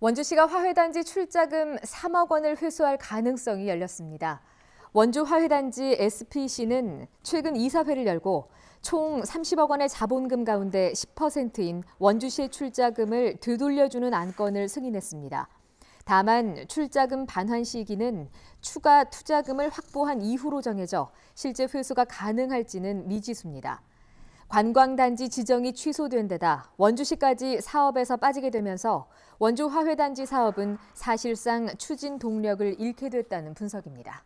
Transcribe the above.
원주시가 화훼단지 출자금 3억 원을 회수할 가능성이 열렸습니다. 원주 화훼단지 SPC는 최근 이사회를 열고 총 30억 원의 자본금 가운데 10%인 원주시의 출자금을 되돌려주는 안건을 승인했습니다. 다만 출자금 반환 시기는 추가 투자금을 확보한 이후로 정해져 실제 회수가 가능할지는 미지수입니다. 관광단지 지정이 취소된 데다 원주시까지 사업에서 빠지게 되면서 원주 화훼단지 사업은 사실상 추진 동력을 잃게 됐다는 분석입니다.